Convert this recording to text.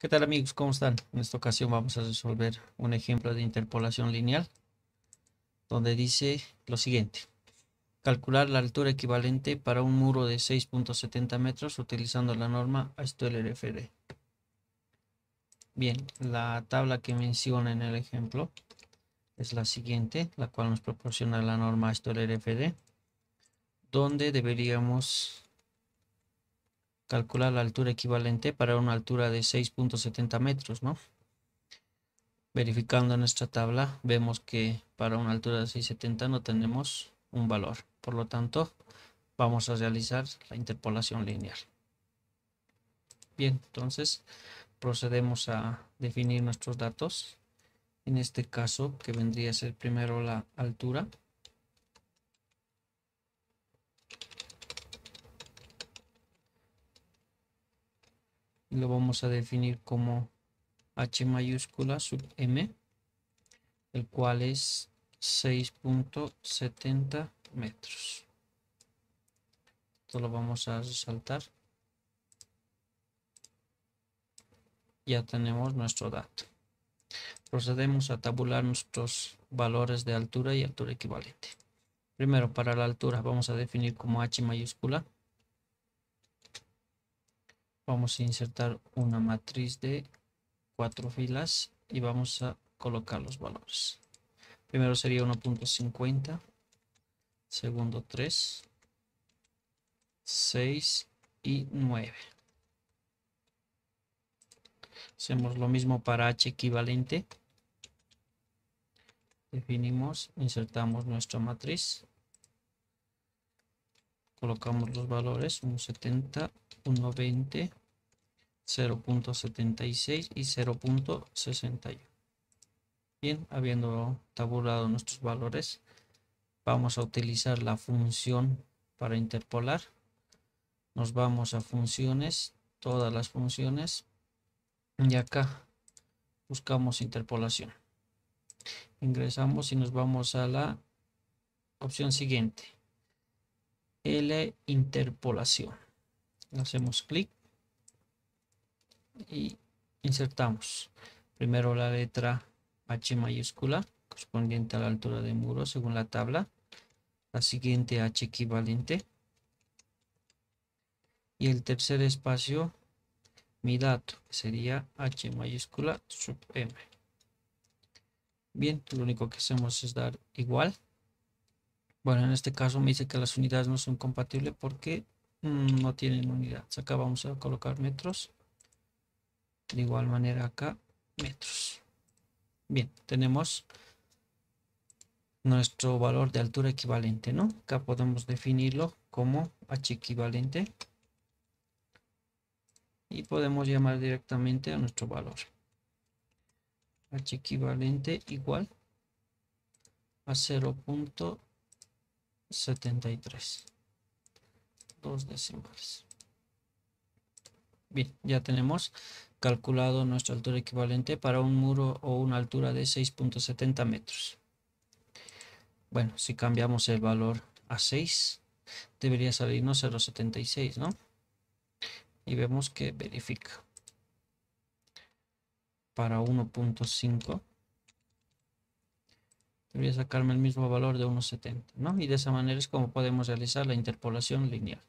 ¿Qué tal amigos? ¿Cómo están? En esta ocasión vamos a resolver un ejemplo de interpolación lineal donde dice lo siguiente. Calcular la altura equivalente para un muro de 6.70 metros utilizando la norma RFD. Bien, la tabla que menciona en el ejemplo es la siguiente, la cual nos proporciona la norma RFD, donde deberíamos calcular la altura equivalente para una altura de 6.70 metros, ¿no? Verificando nuestra tabla, vemos que para una altura de 6.70 no tenemos un valor. Por lo tanto, vamos a realizar la interpolación lineal. Bien, entonces procedemos a definir nuestros datos. En este caso, que vendría a ser primero la altura, y lo vamos a definir como h mayúscula sub m, el cual es 6.70 metros. Esto lo vamos a resaltar. Ya tenemos nuestro dato. Procedemos a tabular nuestros valores de altura y altura equivalente. Primero, para la altura vamos a definir como h mayúscula vamos a insertar una matriz de cuatro filas y vamos a colocar los valores. Primero sería 1.50, segundo 3, 6 y 9. Hacemos lo mismo para h equivalente. Definimos, insertamos nuestra matriz. Colocamos los valores, 1.70, 1.20, 0.76 y 0.61. Bien, habiendo tabulado nuestros valores, vamos a utilizar la función para interpolar. Nos vamos a funciones, todas las funciones, y acá buscamos interpolación. Ingresamos y nos vamos a la opción siguiente, L interpolación hacemos clic y insertamos primero la letra H mayúscula correspondiente a la altura de muro según la tabla, la siguiente H equivalente y el tercer espacio mi dato que sería H mayúscula sub M. Bien, lo único que hacemos es dar igual. Bueno, en este caso me dice que las unidades no son compatibles porque Mm, no tienen unidad. Acá vamos a colocar metros. De igual manera acá, metros. Bien, tenemos nuestro valor de altura equivalente, ¿no? Acá podemos definirlo como h equivalente. Y podemos llamar directamente a nuestro valor. h equivalente igual a 0.73 dos decimales. Bien, ya tenemos calculado nuestra altura equivalente para un muro o una altura de 6.70 metros. Bueno, si cambiamos el valor a 6, debería salirnos 0.76, ¿no? Y vemos que verifica. Para 1.5 a sacarme el mismo valor de 1,70, ¿no? Y de esa manera es como podemos realizar la interpolación lineal.